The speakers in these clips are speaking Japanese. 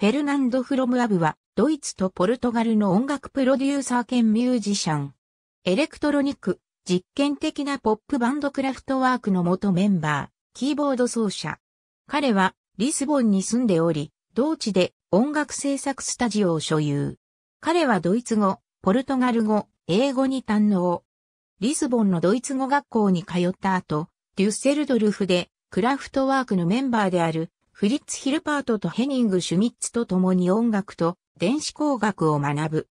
フェルナンド・フロム・アブは、ドイツとポルトガルの音楽プロデューサー兼ミュージシャン。エレクトロニック、実験的なポップバンドクラフトワークの元メンバー、キーボード奏者。彼は、リスボンに住んでおり、同地で音楽制作スタジオを所有。彼はドイツ語、ポルトガル語、英語に堪能。リスボンのドイツ語学校に通った後、デュッセルドルフでクラフトワークのメンバーであるフリッツ・ヒルパートとヘニング・シュミッツと共に音楽と電子工学を学ぶ。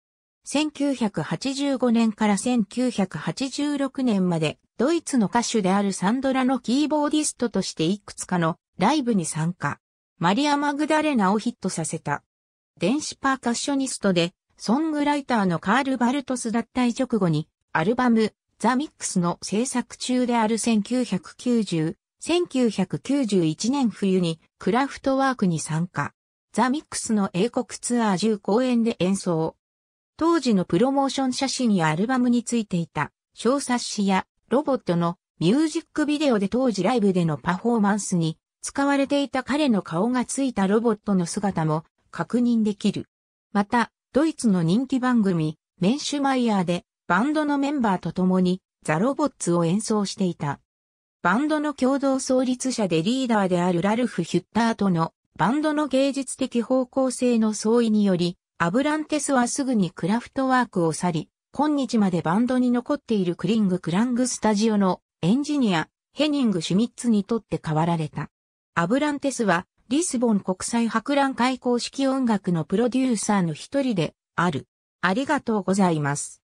1985年から1986年までドイツの歌手であるサンドラのキーボーディストとしていくつかのライブに参加。マリア・マグダレナをヒットさせた。電子パーカッショニストで、ソングライターのカール・バルトス脱退直後に、アルバム、ザ・ミックスの制作中である1990 1991年冬にクラフトワークに参加。ザ・ミックスの英国ツアー10公演で演奏。当時のプロモーション写真やアルバムについていた小冊子やロボットのミュージックビデオで当時ライブでのパフォーマンスに使われていた彼の顔がついたロボットの姿も確認できる。また、ドイツの人気番組メンシュマイヤーでバンドのメンバーと共にザ・ロボッツを演奏していた。バンドの共同創立者でリーダーであるラルフ・ヒュッターとのバンドの芸術的方向性の相違により、アブランテスはすぐにクラフトワークを去り、今日までバンドに残っているクリング・クラングスタジオのエンジニア、ヘニング・シュミッツにとって代わられた。アブランテスは、リスボン国際博覧会公式音楽のプロデューサーの一人である。ありがとうございます。